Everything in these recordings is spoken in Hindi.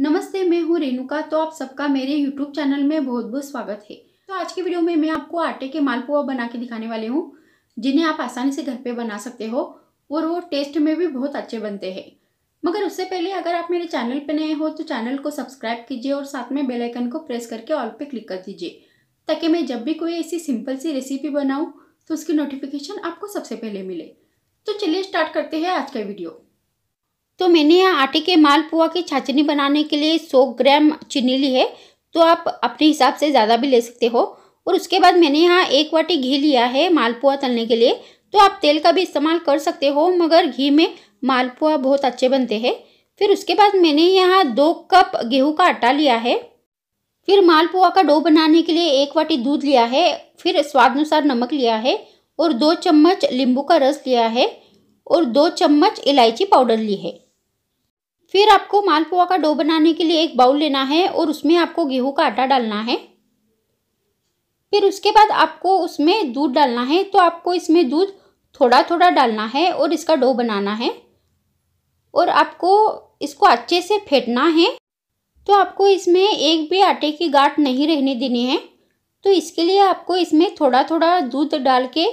नमस्ते मैं हूँ रेणुका तो आप सबका मेरे यूट्यूब चैनल में बहुत बहुत स्वागत है तो आज की वीडियो में मैं आपको आटे के मालपुआ बना के दिखाने वाले हूँ जिन्हें आप आसानी से घर पे बना सकते हो और वो टेस्ट में भी बहुत अच्छे बनते हैं मगर उससे पहले अगर आप मेरे चैनल पे नए हो तो चैनल को सब्सक्राइब कीजिए और साथ में बेलाइकन को प्रेस करके ऑल पे क्लिक कर दीजिए ताकि मैं जब भी कोई ऐसी सिंपल सी रेसिपी बनाऊँ तो उसकी नोटिफिकेशन आपको सबसे पहले मिले तो चलिए स्टार्ट करते हैं आज का वीडियो तो मैंने यहाँ आटे के मालपुआ की छाछनी बनाने के लिए 100 ग्राम चीनी ली है तो आप अपने हिसाब से ज़्यादा भी ले सकते हो और उसके बाद मैंने यहाँ एक वाटी घी लिया है मालपुआ तलने के लिए तो आप तेल का भी इस्तेमाल कर सकते हो मगर घी में मालपुआ बहुत अच्छे बनते हैं फिर उसके बाद मैंने यहाँ दो कप गेहूं का आटा लिया है फिर मालपुआ का डो बनाने के लिए एक वाटी दूध लिया है फिर स्वाद अनुसार नमक लिया है और दो चम्मच नींबू का रस लिया है और दो चम्मच इलायची पाउडर ली है फिर आपको मालपुआ का डो बनाने के लिए एक बाउल लेना है और उसमें आपको गेहूं का आटा डालना है फिर उसके बाद आपको उसमें दूध डालना है तो आपको इसमें दूध थोड़ा थोड़ा डालना है और इसका डो बनाना है और आपको इसको अच्छे से फेंटना है तो आपको इसमें एक भी आटे की गांठ नहीं रहने देनी है तो इसके लिए आपको इसमें थोड़ा थोड़ा दूध डाल के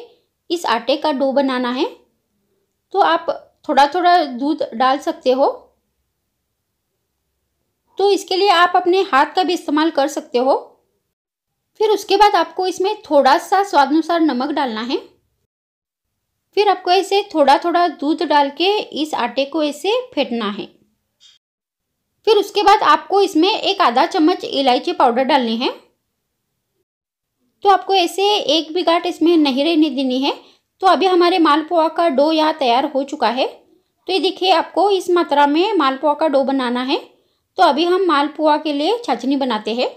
इस आटे का डो बनाना है तो आप थोड़ा थोड़ा दूध डाल सकते हो तो इसके लिए आप अपने हाथ का भी इस्तेमाल कर सकते हो फिर उसके बाद आपको इसमें थोड़ा सा स्वाद अनुसार नमक डालना है फिर आपको ऐसे थोड़ा थोड़ा दूध डाल के इस आटे को ऐसे फेंटना है फिर उसके बाद आपको इसमें एक आधा चम्मच इलायची पाउडर डालनी है तो आपको ऐसे एक भी गाट इसमें नहीं रहने देनी है तो अभी हमारे मालपुआ का डो यहाँ तैयार हो चुका है तो ये देखिए आपको इस मात्रा में मालपुआ का डो बनाना है तो अभी हम मालपुआ के लिए छाछनी बनाते हैं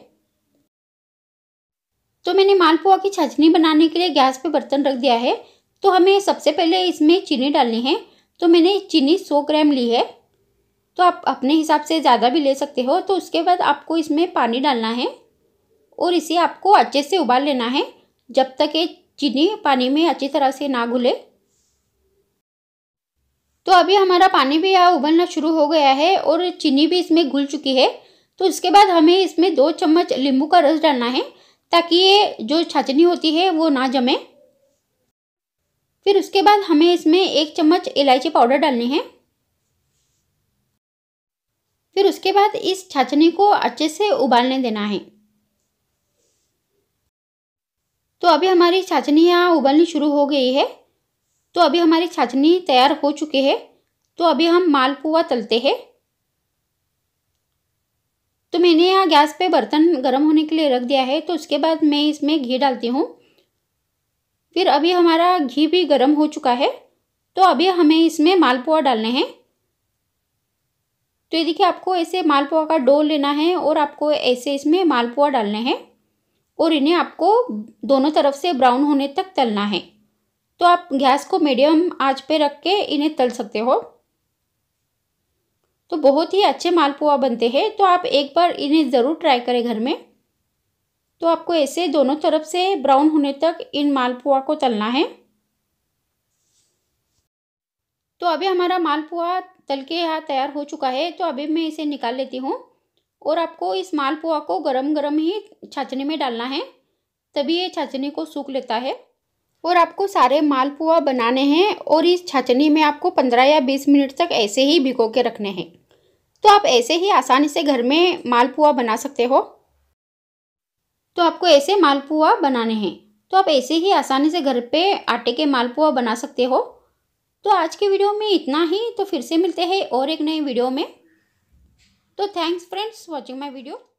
तो मैंने मालपुआ की छचनी बनाने के लिए गैस पे बर्तन रख दिया है तो हमें सबसे पहले इसमें चीनी डालनी है तो मैंने चीनी सौ ग्राम ली है तो आप अपने हिसाब से ज़्यादा भी ले सकते हो तो उसके बाद आपको इसमें पानी डालना है और इसे आपको अच्छे से उबाल लेना है जब तक ये चीनी पानी में अच्छी तरह से ना घुले तो अभी हमारा पानी भी यहाँ उबलना शुरू हो गया है और चीनी भी इसमें घुल चुकी है तो इसके बाद हमें इसमें दो चम्मच नींबू का रस डालना है ताकि ये जो छाछनी होती है वो ना जमे फिर उसके बाद हमें इसमें एक चम्मच इलायची पाउडर डालनी है फिर उसके बाद इस छाछनी को अच्छे से उबालने देना है तो अभी हमारी छाछनी यहाँ उबलनी शुरू हो गई है तो अभी हमारी छाछनी तैयार हो चुकी है तो अभी हम मालपुआ तलते हैं तो मैंने यहाँ गैस पे बर्तन गर्म होने के लिए रख दिया है तो उसके बाद मैं इसमें घी डालती हूँ फिर अभी हमारा घी भी गर्म हो चुका है तो अभी हमें इसमें मालपुआ डालने हैं तो ये देखिए आपको ऐसे मालपुआ का डो लेना है और आपको ऐसे इसमें मालपुआ डालने हैं और इन्हें आपको दोनों तरफ से ब्राउन होने तक तलना है तो आप गैस को मीडियम आंच पे रख के इन्हें तल सकते हो तो बहुत ही अच्छे मालपुआ बनते हैं तो आप एक बार इन्हें ज़रूर ट्राई करें घर में तो आपको ऐसे दोनों तरफ से ब्राउन होने तक इन मालपुआ को तलना है तो अभी हमारा मालपुआ तल के यहाँ तैयार हो चुका है तो अभी मैं इसे निकाल लेती हूँ और आपको इस मालपुआ को गरम गरम ही छाछनी में डालना है तभी ये छाछनी को सूख लेता है और आपको सारे मालपुआ बनाने हैं और इस छाछनी में आपको पंद्रह या बीस मिनट तक ऐसे ही भिगो के रखने हैं तो आप ऐसे ही आसानी से घर में मालपुआ बना सकते हो तो आपको ऐसे मालपुआ बनाने हैं तो आप ऐसे ही आसानी से घर पे आटे के मालपुआ बना सकते हो तो आज के वीडियो में इतना ही तो फिर से मिलते हैं और एक नई वीडियो में तो thanks friends watching my video